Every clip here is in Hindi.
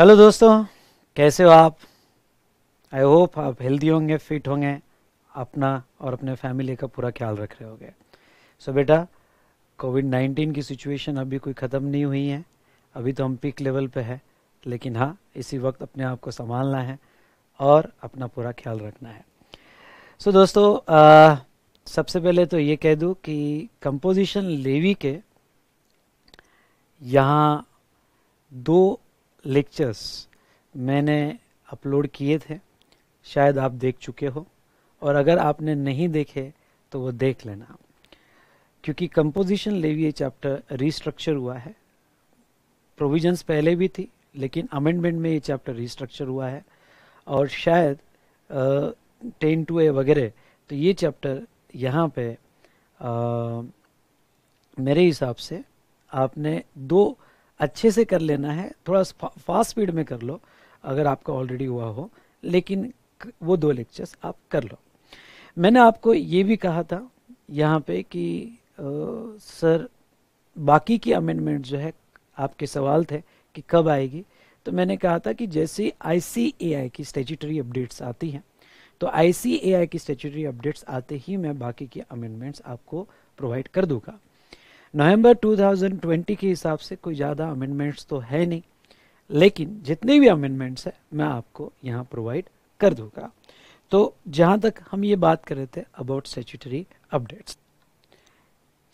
हेलो दोस्तों कैसे हो आप आई होप आप हेल्दी होंगे फिट होंगे अपना और अपने फैमिली का पूरा ख्याल रख रहे होंगे सो so, बेटा कोविड नाइन्टीन की सिचुएशन अभी कोई ख़त्म नहीं हुई है अभी तो हम पीक लेवल पे है लेकिन हाँ इसी वक्त अपने आप को संभालना है और अपना पूरा ख्याल रखना है सो so, दोस्तों आ, सबसे पहले तो ये कह दूँ कि कंपोजिशन लेवी के यहाँ दो लेक्चर्स मैंने अपलोड किए थे शायद आप देख चुके हो और अगर आपने नहीं देखे तो वो देख लेना क्योंकि कंपोजिशन लेवी ये चैप्टर रीस्ट्रक्चर हुआ है प्रोविजंस पहले भी थी लेकिन अमेंडमेंट में ये चैप्टर रिस्ट्रक्चर हुआ है और शायद टेन टू ए वगैरह तो ये चैप्टर यहाँ पे आ, मेरे हिसाब से आपने दो अच्छे से कर लेना है थोड़ा फास्ट स्पीड में कर लो अगर आपका ऑलरेडी हुआ हो लेकिन वो दो लेक्चर्स आप कर लो मैंने आपको ये भी कहा था यहाँ पे कि आ, सर बाकी की अमेंडमेंट जो है आपके सवाल थे कि कब आएगी तो मैंने कहा था कि जैसे आई की स्टेचुटरी अपडेट्स आती हैं तो आई की स्टेचुटरी अपडेट्स आते ही मैं बाकी की अमेंडमेंट्स आपको प्रोवाइड कर दूंगा नवंबर 2020 के हिसाब से कोई ज़्यादा अमेंडमेंट्स तो है नहीं लेकिन जितने भी अमेंडमेंट्स हैं मैं आपको यहाँ प्रोवाइड कर दूंगा तो जहाँ तक हम ये बात कर रहे थे अबाउट सेचुटरी अपडेट्स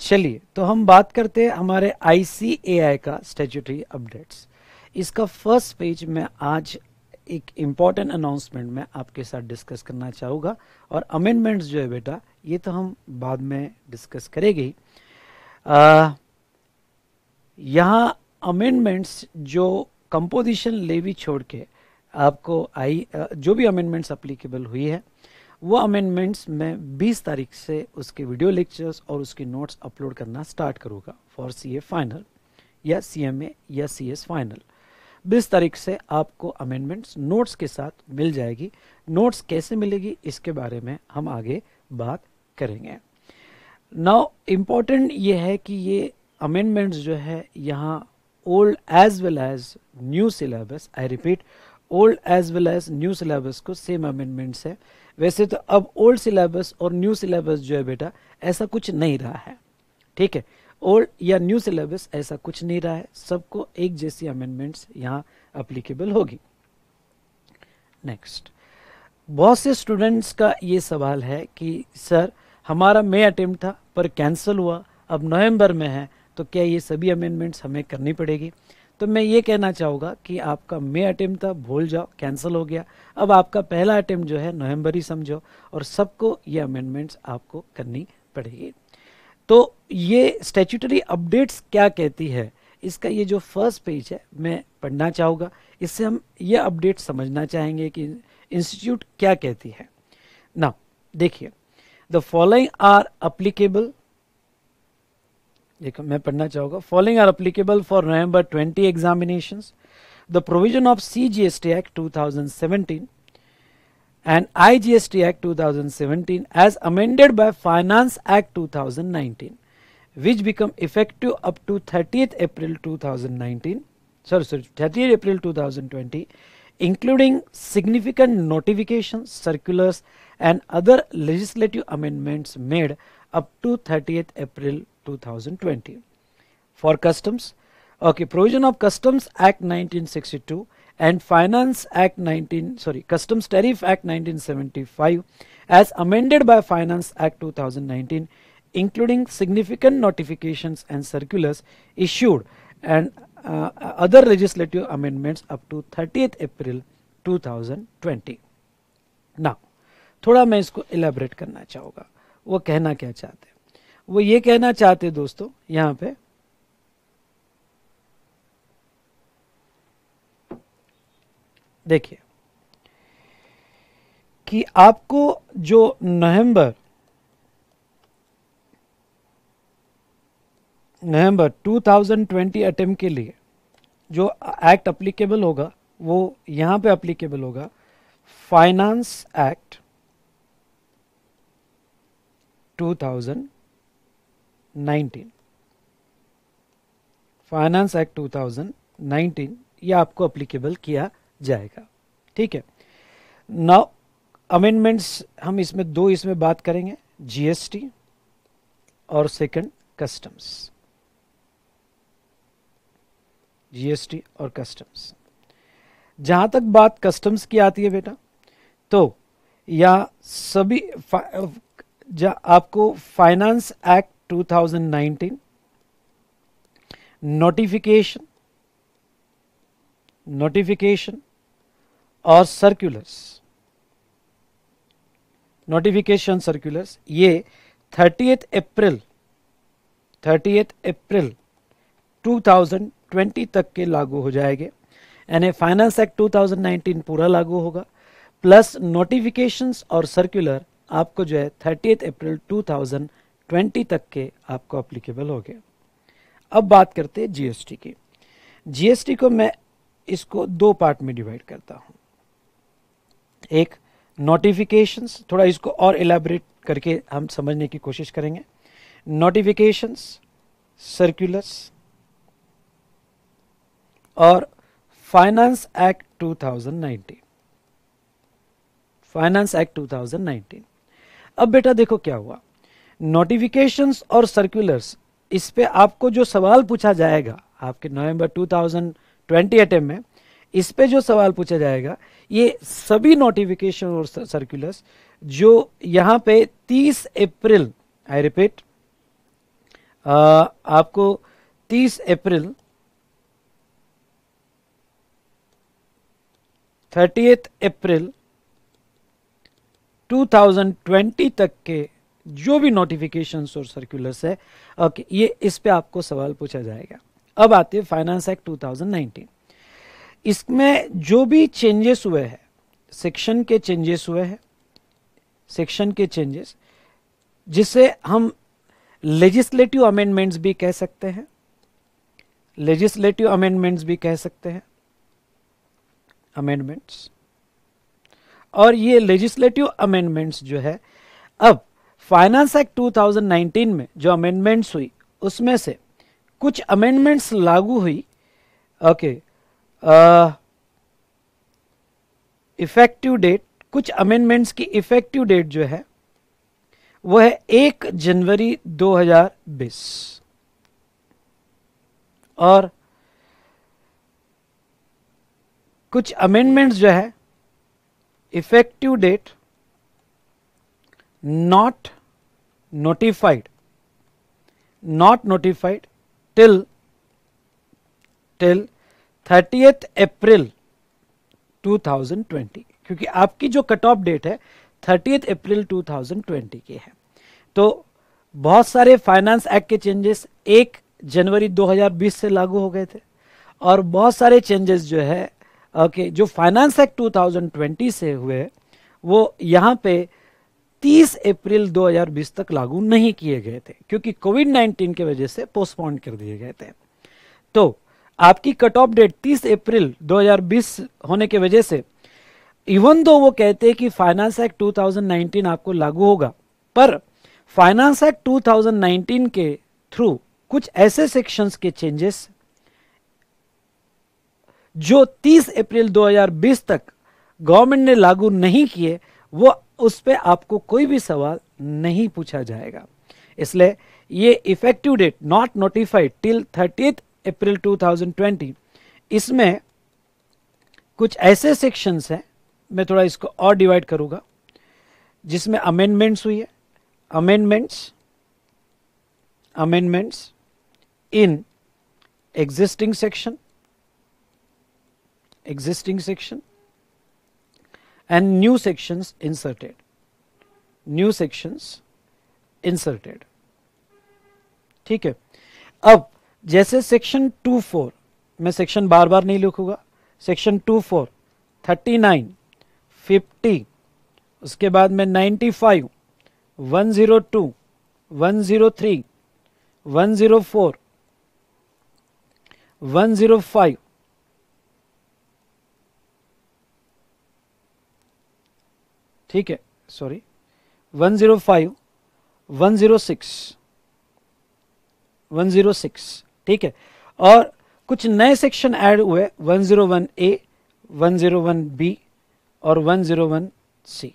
चलिए तो हम बात करते हैं हमारे आई का स्टेचुटरी अपडेट्स इसका फर्स्ट पेज में आज एक इम्पॉर्टेंट अनाउंसमेंट मैं आपके साथ डिस्कस करना चाहूँगा और अमेंडमेंट्स जो है बेटा ये तो हम बाद में डिस्कस करेंगे यहाँ अमेंडमेंट्स जो कंपोजिशन लेवी छोड़ के आपको आई जो भी अमेंडमेंट्स अप्लीकेबल हुई है वो अमेंडमेंट्स मैं 20 तारीख से उसके वीडियो लेक्चर्स और उसके नोट्स अपलोड करना स्टार्ट करूँगा फॉर सी ए फाइनल या सी एम ए या सी एस फाइनल बीस तारीख से आपको अमेंडमेंट्स नोट्स के साथ मिल जाएगी नोट्स कैसे मिलेगी इसके बारे में हम आगे बात करेंगे नाउ इम्पॉर्टेंट ये है कि ये अमेंडमेंट्स जो है यहाँ old as well as new syllabus I repeat old as well as new syllabus को सेम अमेंडमेंट्स है वैसे तो अब ओल्ड सिलेबस और न्यू सिलेबस जो है बेटा ऐसा कुछ नहीं रहा है ठीक है ओल्ड या न्यू सिलेबस ऐसा कुछ नहीं रहा है सबको एक जैसी अमेंडमेंट्स यहाँ अप्लीकेबल होगी नेक्स्ट बहुत से स्टूडेंट्स का ये सवाल है कि सर हमारा मई अटेम्प्ट था पर कैंसिल हुआ अब नवंबर में है तो क्या ये सभी अमेंडमेंट्स हमें करनी पड़ेगी तो मैं ये कहना चाहूँगा कि आपका मे अटेम्प्ट था भूल जाओ कैंसिल हो गया अब आपका पहला अटेम्प्ट जो है नवंबर ही समझो और सबको ये अमेंडमेंट्स आपको करनी पड़ेगी तो ये स्टेचुटरी अपडेट्स क्या कहती है इसका ये जो फर्स्ट पेज है मैं पढ़ना चाहूँगा इससे हम ये अपडेट समझना चाहेंगे कि इंस्टीट्यूट क्या कहती है ना देखिए द फॉलोइंग आर अप्लीकेबल देखो मैं पढ़ना चाहूंगा following are applicable for November 20 examination the provision of C G S T act two thousand seventeen and I G S T act two thousand seventeen as amended by finance act two thousand nineteen which become effective up to thirtieth April two thousand nineteen sorry sorry thirty April two thousand twenty including significant notification circulars and other legislative amendments made up to 30th April 2020. For customs, okay, provision of Customs Act 1962 and Finance Act 19 sorry Customs Tariff Act 1975 as amended by Finance Act 2019 including significant notifications and circulars issued and uh, other legislative amendments up to 30th April 2020. Now थोड़ा मैं इसको एलेबरेट करना चाहूँगा वो कहना क्या चाहते वो ये कहना चाहते दोस्तों यहाँ पे देखिए कि आपको जो नवंबर नवंबर 2020 अटेम्प्ट के लिए जो एक्ट अप्लीकेबल होगा वो यहां पे अप्लीकेबल होगा फाइनेंस एक्ट 2019 फाइनेंस एक्ट 2019 ये आपको अप्लीकेबल किया जाएगा ठीक है नाउ अमेंडमेंट्स हम इसमें दो इसमें बात करेंगे जीएसटी और सेकंड कस्टम्स जीएसटी और कस्टम्स जहां तक बात कस्टम्स की आती है बेटा तो या सभी आपको फाइनेंस एक्ट 2019 नोटिफिकेशन नोटिफिकेशन और सर्कुलर्स नोटिफिकेशन सर्कुलर्स ये थर्टी अप्रैल थर्टी अप्रैल 2020 तक के लागू हो जाएंगे यानी फाइनेंस एक्ट 2019 पूरा लागू होगा प्लस नोटिफिकेशंस और सर्कुलर आपको जो है थर्टी अप्रैल 2020 तक के आपको अप्लीकेबल हो गया अब बात करते हैं जीएसटी की जीएसटी को मैं इसको दो पार्ट में डिवाइड करता हूँ एक नोटिफिकेशंस थोड़ा इसको और एलाबरेट करके हम समझने की कोशिश करेंगे नोटिफिकेशंस सर्कुलर्स और फाइनेंस एक्ट 2019 फाइनेंस एक्ट 2019 अब बेटा देखो क्या हुआ नोटिफिकेशन और सर्कुलर्स इस पे आपको जो सवाल पूछा जाएगा आपके नवंबर 2020 थाउजेंड में इस पे जो सवाल पूछा जाएगा ये सभी नोटिफिकेशन और सर्कुलर्स जो यहाँ पे 30 अप्रैल आई रिपीट आपको 30 अप्रैल 30 अप्रैल 2020 तक के जो भी नोटिफिकेशन और सर्कुलर्स है ओके ये इस पे आपको सवाल पूछा जाएगा अब आते हैं फाइनेंस एक्ट 2019 इसमें जो भी चेंजेस हुए हैं सेक्शन के चेंजेस हुए हैं सेक्शन के चेंजेस जिसे हम लेजिस्लेटिव अमेंडमेंट्स भी कह सकते हैं लेजिस्लेटिव अमेंडमेंट्स भी कह सकते हैं अमेंडमेंट्स और ये लेजिस्लेटिव अमेंडमेंट्स जो है अब फाइनेंस एक्ट 2019 में जो अमेंडमेंट्स हुई उसमें से कुछ अमेंडमेंट्स लागू हुई ओके इफेक्टिव डेट कुछ अमेंडमेंट्स की इफेक्टिव डेट जो है वो है एक जनवरी 2020 और कुछ अमेंडमेंट्स जो है effective date not notified not notified till till 30th april 2020 क्योंकि आपकी जो कट ऑफ डेट है 30th अप्रैल 2020 की है तो बहुत सारे फाइनेंस एक्ट के चेंजेस 1 जनवरी 2020 से लागू हो गए थे और बहुत सारे चेंजेस जो है ओके जो फाइनेंस एक्ट 2020 से हुए वो यहाँ पे 30 अप्रैल 2020 तक लागू नहीं किए गए थे क्योंकि कोविड 19 के वजह से पोस्टपोन कर दिए गए थे तो आपकी कट ऑफ डेट 30 अप्रैल 2020 होने की वजह से इवन दो वो कहते हैं कि फाइनेंस एक्ट 2019 आपको लागू होगा पर फाइनेंस एक्ट 2019 के थ्रू कुछ ऐसे सेक्शंस के चेंजेस जो 30 अप्रैल 2020 तक गवर्नमेंट ने लागू नहीं किए वो उस पर आपको कोई भी सवाल नहीं पूछा जाएगा इसलिए ये effective date not notified till thirty April 2020 इसमें कुछ ऐसे सेक्शंस हैं मैं थोड़ा इसको और डिवाइड करूंगा जिसमें अमेंडमेंट्स हुई है amendments amendments in existing section existing section and new sections inserted new sections inserted ठीक है अब जैसे सेक्शन टू फोर मैं सेक्शन बार बार नहीं लिखूंगा section two four thirty nine fifty उसके बाद में ninety five one zero two one zero three one zero four one zero five ठीक है सॉरी 105 106 106 ठीक है और कुछ नए सेक्शन ऐड हुए 101 ए 101 बी और 101 सी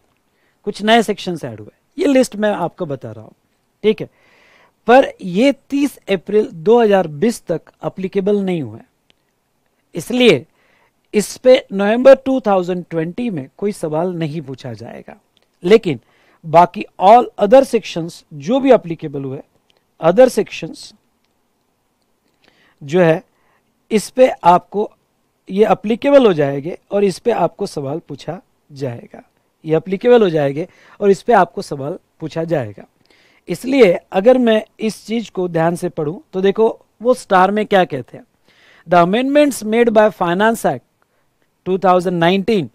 कुछ नए सेक्शन ऐड हुए ये लिस्ट मैं आपको बता रहा हूं ठीक है पर ये 30 अप्रैल 2020 तक अप्लीकेबल नहीं हुए इसलिए इस पे नवंबर 2020 में कोई सवाल नहीं पूछा जाएगा लेकिन बाकी ऑल अदर सेक्शंस जो भी अप्लीकेबल हुए अदर सेक्शंस जो है इस पे आपको ये अप्लीकेबल हो जाएंगे और इस पे आपको सवाल पूछा जाएगा ये अप्लीकेबल हो जाएंगे और इस पे आपको सवाल पूछा जाएगा इसलिए अगर मैं इस चीज़ को ध्यान से पढ़ूं तो देखो वो स्टार में क्या कहते हैं the amendments made by finance act 2019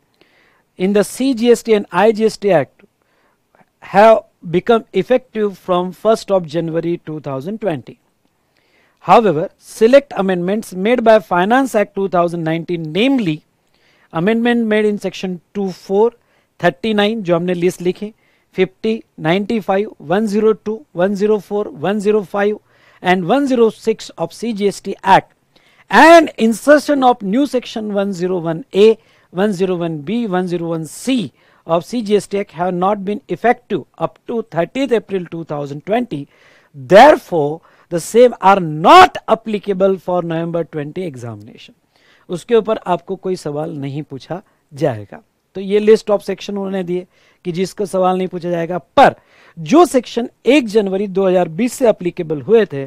in the CGST and IGST Act have become effective from 1st of January 2020. However, select amendments made by Finance Act 2019, namely amendment made in section 24, 39 जो हमने लिस्ट लिखी 50, 95, 102, 104, 105 and 106 of CGST Act and insertion of new section 101A, 101B, 101C of CGST Act have not been effective up to 30th April 2020. Therefore, the same are not applicable for November 20 examination. उसके ऊपर आपको कोई सवाल नहीं पूछा जाएगा तो ये लिस्ट ऑफ सेक्शन उन्होंने दिए कि जिसका सवाल नहीं पूछा जाएगा पर जो सेक्शन 1 जनवरी 2020 से अप्लीकेबल हुए थे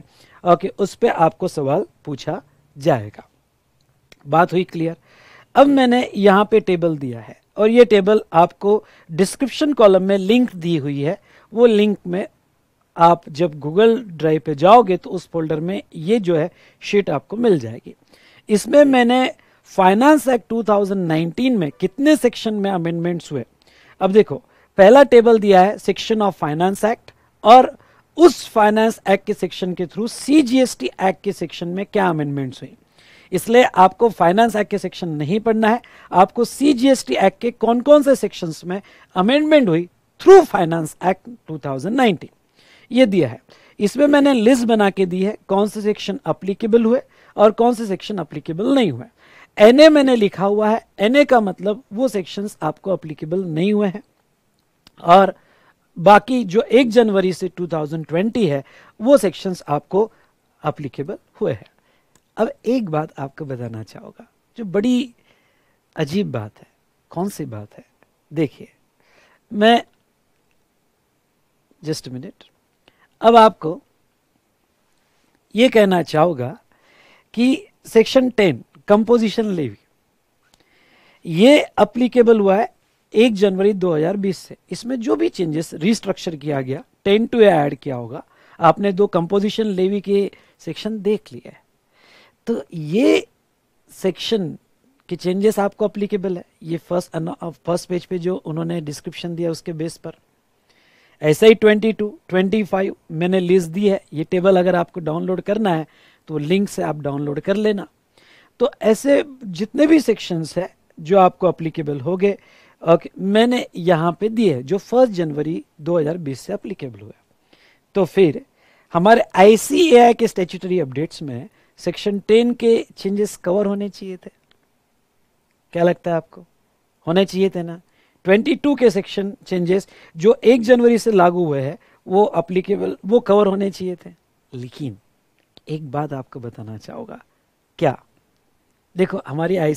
ओके उस पर आपको सवाल पूछा जाएगा बात हुई क्लियर अब मैंने यहाँ पे टेबल दिया है और ये टेबल आपको डिस्क्रिप्शन कॉलम में लिंक दी हुई है वो लिंक में आप जब गूगल ड्राइव पे जाओगे तो उस फोल्डर में ये जो है शीट आपको मिल जाएगी इसमें मैंने फाइनेंस एक्ट 2019 में कितने सेक्शन में अमेंडमेंट्स हुए अब देखो पहला टेबल दिया है सेक्शन ऑफ फाइनेंस एक्ट और उस फाइनेंस एक्ट के सेक्शन के थ्रू सीजीएसटी एक्ट के सेक्शन में क्या अमेंडमेंट्स हुई इसलिए आपको फाइनेंस एक्ट के सेक्शन नहीं पढ़ना है आपको सीजीएसटी एक्ट के कौन कौन से सेक्शंस में अमेंडमेंट हुई थ्रू फाइनेंस एक्ट 2019 ये दिया है इसमें मैंने लिस्ट बना के दी है कौन से सेक्शन अप्लीकेबल हुए और कौन से सेक्शन अप्लीकेबल नहीं हुए एन मैंने लिखा हुआ है एन का मतलब वो सेक्शन आपको अप्लीकेबल नहीं हुए हैं और बाकी जो एक जनवरी से 2020 है वो सेक्शंस आपको अप्लीकेबल हुए हैं अब एक बात आपको बताना चाहूँगा जो बड़ी अजीब बात है कौन सी बात है देखिए मैं जस्ट मिनट अब आपको ये कहना चाहूँगा कि सेक्शन टेन कंपोजिशन लेवी ये अप्लीकेबल हुआ है एक जनवरी 2020 से इसमें जो भी चेंजेस रिस्ट्रक्चर किया गया टेन टू ऐड किया होगा आपने दो कंपोजिशन लेवी के सेक्शन देख लिए तो ये सेक्शन के चेंजेस आपको अप्लीकेबल है ये फर्स्ट फर्स्ट पेज पे जो उन्होंने डिस्क्रिप्शन दिया उसके बेस पर ऐसा ही 22, 25 मैंने लिस्ट दी है ये टेबल अगर आपको डाउनलोड करना है तो लिंक से आप डाउनलोड कर लेना तो ऐसे जितने भी सेक्शंस है जो आपको अप्लीकेबल हो गए ओके मैंने यहाँ पे दिए जो फर्स्ट जनवरी 2020 से अप्लीकेबल हुए तो फिर हमारे आई के स्टेचुटरी अपडेट्स में सेक्शन 10 के चेंजेस कवर होने चाहिए थे क्या लगता है आपको होने चाहिए थे ना 22 के सेक्शन चेंजेस जो 1 जनवरी से लागू हुए हैं वो अप्लीकेबल वो कवर होने चाहिए थे लेकिन एक बात आपको बताना चाहूँगा क्या देखो हमारी आई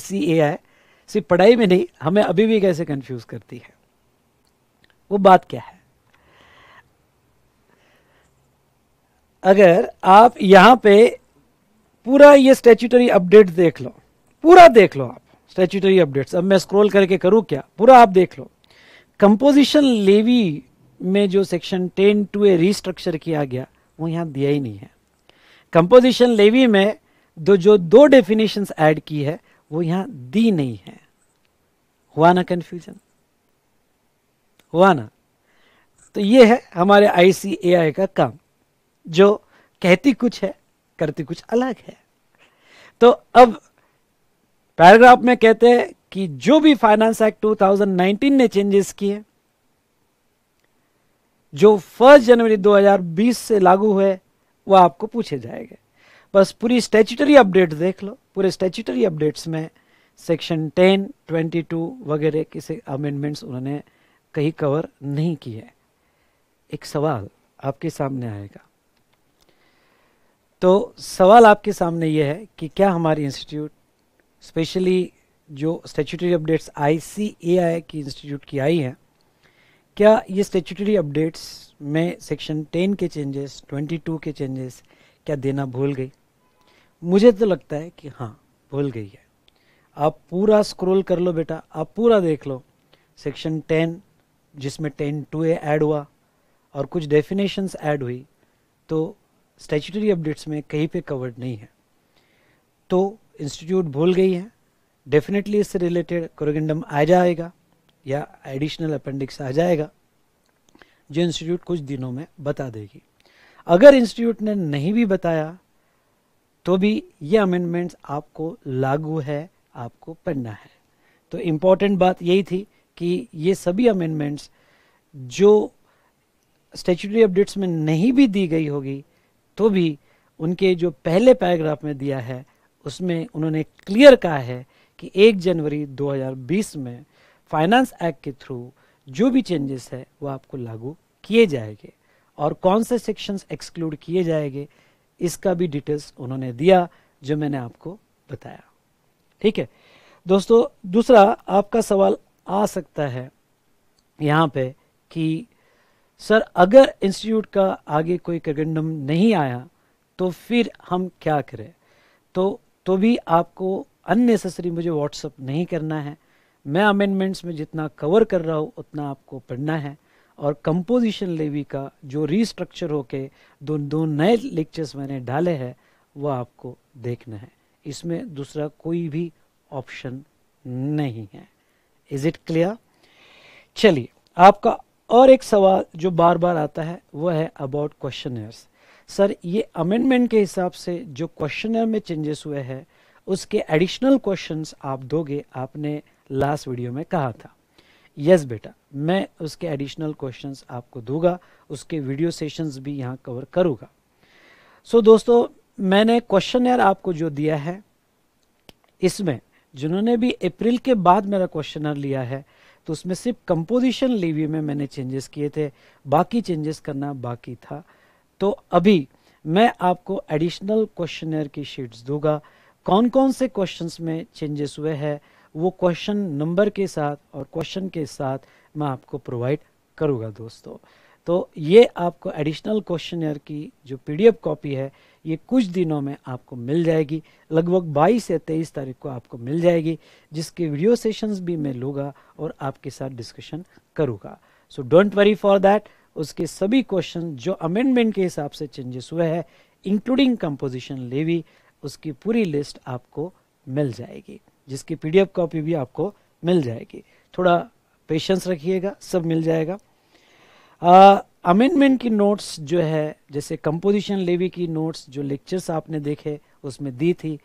सिर्फ पढ़ाई में नहीं हमें अभी भी कैसे कंफ्यूज करती है वो बात क्या है अगर आप यहां पे पूरा ये स्टेचुटरी अपडेट देख लो पूरा देख लो आप स्टेचुटरी अपडेट्स अब मैं स्क्रॉल करके करूं क्या पूरा आप देख लो कंपोजिशन लेवी में जो section ten two A restructure किया गया वो यहां दिया ही नहीं है कंपोजिशन लेवी में दो जो दो डेफिनेशंस ऐड की है वो यहां दी नहीं है हुआ ना कन्फ्यूजन हुआ ना तो ये है हमारे आई का काम जो कहती कुछ है करती कुछ अलग है तो अब पैराग्राफ में कहते हैं कि जो भी फाइनेंस एक्ट 2019 ने चेंजेस किए जो फर्स्ट जनवरी 2020 से लागू हुए वह आपको पूछे जाएंगे बस पूरी स्टैचूटरी अपडेट देख लो पूरे स्टैचूटरी अपडेट्स में सेक्शन टेन ट्वेंटी टू वगैरह किसी अमेंडमेंट्स उन्होंने कहीं कवर नहीं किए एक सवाल आपके सामने आएगा तो सवाल आपके सामने ये है कि क्या हमारे इंस्टीट्यूट स्पेशली जो statutory updates I C A I की इंस्टीट्यूट की आई है क्या ये स्टेचुटरी अपडेट्स में सेक्शन 10 के चेंजेस 22 के चेंजेस क्या देना भूल गई मुझे तो लगता है कि हाँ भूल गई है आप पूरा स्क्रॉल कर लो बेटा आप पूरा देख लो सेक्शन टेन जिसमें टेन टू ए ऐड हुआ और कुछ डेफिनेशंस ऐड हुई तो स्टेचुटरी अपडेट्स में कहीं पे कवर्ड नहीं है तो इंस्टीट्यूट भूल गई है डेफिनेटली इससे रिलेटेड कोरोगेंडम आ जाएगा या एडिशनल अपेंडिक्स आ जाएगा जो इंस्टीट्यूट कुछ दिनों में बता देगी अगर इंस्टीट्यूट ने नहीं भी बताया तो भी ये अमेंडमेंट्स आपको लागू है आपको पढ़ना है तो इम्पॉर्टेंट बात यही थी कि ये सभी अमेंडमेंट्स जो स्टेचुटरी अपडेट्स में नहीं भी दी गई होगी तो भी उनके जो पहले पैराग्राफ में दिया है उसमें उन्होंने क्लियर कहा है कि 1 जनवरी 2020 में फाइनेंस एक्ट के थ्रू जो भी चेंजेस है वो आपको लागू किए जाएंगे और कौन से सेक्शंस एक्सक्लूड किए जाएंगे इसका भी डिटेल्स उन्होंने दिया जो मैंने आपको बताया ठीक है दोस्तों दूसरा आपका सवाल आ सकता है यहाँ पे कि सर अगर इंस्टीट्यूट का आगे कोई करगंडम नहीं आया तो फिर हम क्या करें तो तो भी आपको अननेसेसरी मुझे व्हाट्सअप नहीं करना है मैं अमेंडमेंट्स में जितना कवर कर रहा हूँ उतना आपको पढ़ना है और कंपोजिशन लेवी का जो रीस्ट्रक्चर होके दो दो नए लेक्चर्स मैंने डाले हैं वह आपको देखना है इसमें दूसरा कोई भी ऑप्शन नहीं है इज इट क्लियर चलिए आपका और एक सवाल जो बार बार आता है वो है अबाउट क्वेश्चन सर ये अमेंडमेंट के हिसाब से जो क्वेश्चन में चेंजेस हुए हैं उसके एडिशनल क्वेश्चंस आप दोगे आपने लास्ट वीडियो में कहा था यस yes, बेटा मैं उसके एडिशनल क्वेश्चंस आपको दूंगा उसके वीडियो सेशंस भी यहाँ कवर करूँगा सो so, दोस्तों मैंने क्वेश्चन यार आपको जो दिया है इसमें जिन्होंने भी अप्रैल के बाद मेरा क्वेश्चन लिया है तो उसमें सिर्फ कंपोजिशन लेवी में मैंने चेंजेस किए थे बाकी चेंजेस करना बाकी था तो अभी मैं आपको एडिशनल क्वेश्चन की शीट्स दूंगा कौन कौन से क्वेश्चंस में चेंजेस हुए हैं वो क्वेश्चन नंबर के साथ और क्वेश्चन के साथ मैं आपको प्रोवाइड करूँगा दोस्तों तो ये आपको एडिशनल क्वेश्चन की जो पी कॉपी है ये कुछ दिनों में आपको मिल जाएगी लगभग 22 या 23 तारीख को आपको मिल जाएगी जिसके वीडियो सेशंस भी मैं लूँगा और आपके साथ डिस्कशन करूँगा so don't worry for that उसके सभी क्वेश्चन जो अमेंडमेंट के हिसाब से चेंजेस हुए हैं इंक्लूडिंग कंपोजिशन लेवी उसकी पूरी लिस्ट आपको मिल जाएगी जिसकी पी कॉपी भी आपको मिल जाएगी थोड़ा पेशेंस रखिएगा सब मिल जाएगा आ, अमेंडमेंट की नोट्स जो है जैसे कंपोजिशन लेवी की नोट्स जो लेक्चर्स आपने देखे उसमें दी थी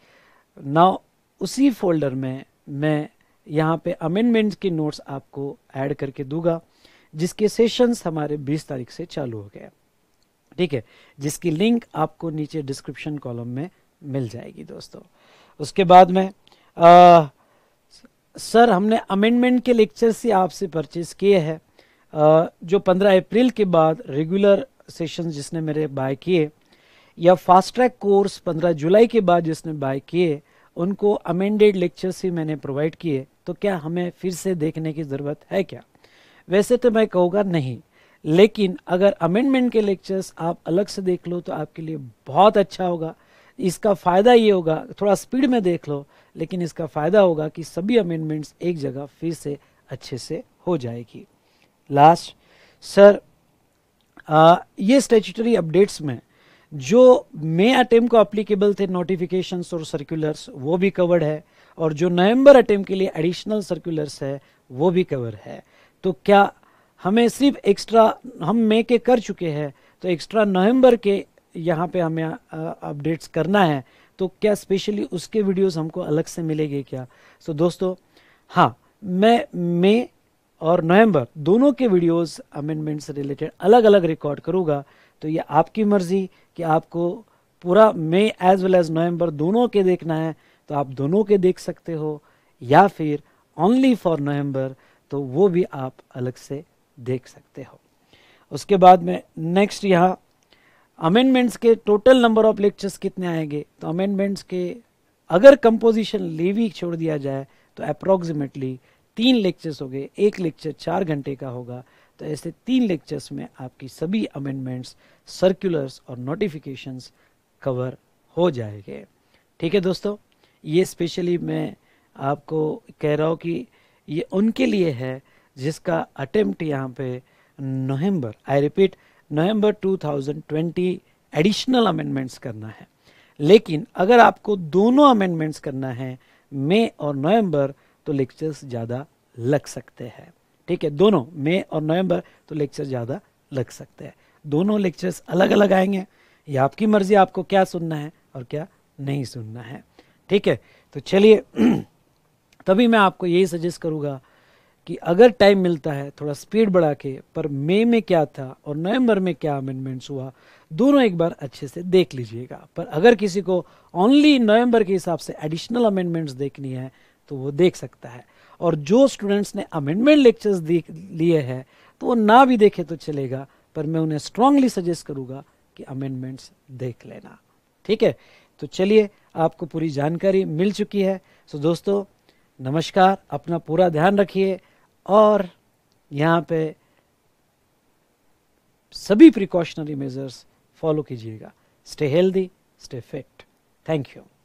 ना उसी फोल्डर में मैं यहाँ पे अमेंडमेंट की नोट्स आपको ऐड करके दूंगा जिसके सेशंस हमारे 20 तारीख से चालू हो गए ठीक है जिसकी लिंक आपको नीचे डिस्क्रिप्शन कॉलम में मिल जाएगी दोस्तों उसके बाद में आ, सर हमने अमेंडमेंट के लेक्चर से आपसे परचेज किए हैं जो 15 अप्रैल के बाद रेगुलर सेशन जिसने मेरे बाय किए या फास्ट ट्रैक कोर्स 15 जुलाई के बाद जिसने बाय किए उनको अमेंडेड लेक्चर्स ही मैंने प्रोवाइड किए तो क्या हमें फिर से देखने की ज़रूरत है क्या वैसे तो मैं कहूँगा नहीं लेकिन अगर अमेंडमेंट के लेक्चर्स आप अलग से देख लो तो आपके लिए बहुत अच्छा होगा इसका फ़ायदा ये होगा थोड़ा स्पीड में देख लो लेकिन इसका फ़ायदा होगा कि सभी अमेंडमेंट्स एक जगह फिर से अच्छे से हो जाएगी लास्ट सर आ, ये स्टेचुटरी अपडेट्स में जो मे अटेम्प को अप्लीकेबल थे नोटिफिकेशंस और सर्कुलर्स वो भी कवर्ड है और जो नवंबर अटेम्प के लिए एडिशनल सर्कुलर्स है वो भी कवर है तो क्या हमें सिर्फ एक्स्ट्रा हम मे के कर चुके हैं तो एक्स्ट्रा नवंबर के यहाँ पे हमें अपडेट्स करना है तो क्या स्पेशली उसके वीडियोस हमको अलग से मिलेंगे क्या सो so, दोस्तों हाँ मैं मे और नवंबर दोनों के वीडियोस अमेंडमेंट से रिलेटेड अलग अलग रिकॉर्ड करूँगा तो ये आपकी मर्ज़ी कि आपको पूरा May as well as November दोनों के देखना है तो आप दोनों के देख सकते हो या फिर ओनली फॉर नवंबर तो वो भी आप अलग से देख सकते हो उसके बाद में नेक्स्ट यहाँ अमेंडमेंट्स के टोटल नंबर ऑफ लेक्चर्स कितने आएंगे तो अमेंडमेंट्स के अगर कंपोजिशन लेवी छोड़ दिया जाए तो अप्रोक्सीमेटली तीन लेक्चर्स हो गए एक लेक्चर चार घंटे का होगा तो ऐसे तीन लेक्चर्स में आपकी सभी अमेंडमेंट्स सर्कुलर्स और नोटिफिकेशंस कवर हो जाएंगे ठीक है दोस्तों ये स्पेशली मैं आपको कह रहा हूँ कि ये उनके लिए है जिसका अटेम्प्ट यहाँ पे November I repeat November 2020 additional amendments करना है लेकिन अगर आपको दोनों अमेंडमेंट्स करना है मई और नवंबर तो लेक्चर्स ज़्यादा लग सकते हैं ठीक है दोनों मई और नवंबर तो लेक्चर ज़्यादा लग सकते हैं दोनों लेक्चर्स अलग अलग आएंगे ये आपकी मर्ज़ी आपको क्या सुनना है और क्या नहीं सुनना है ठीक है तो चलिए तभी मैं आपको यही सजेस्ट करूँगा कि अगर टाइम मिलता है थोड़ा स्पीड बढ़ा के पर मई में क्या था और नवंबर में क्या अमेंडमेंट्स हुआ दोनों एक बार अच्छे से देख लीजिएगा पर अगर किसी को ओनली नवंबर के हिसाब से एडिशनल अमेंडमेंट्स देखनी है तो वो देख सकता है और जो स्टूडेंट्स ने अमेंडमेंट लेक्चर्स देख लिए हैं तो वो ना भी देखे तो चलेगा पर मैं उन्हें स्ट्रांगली सजेस्ट करूँगा कि अमेंडमेंट्स देख लेना ठीक है तो चलिए आपको पूरी जानकारी मिल चुकी है सो दोस्तों नमस्कार अपना पूरा ध्यान रखिए और यहाँ पे सभी प्रिकॉशनरी मेजर्स फॉलो कीजिएगा stay healthy stay fit thank you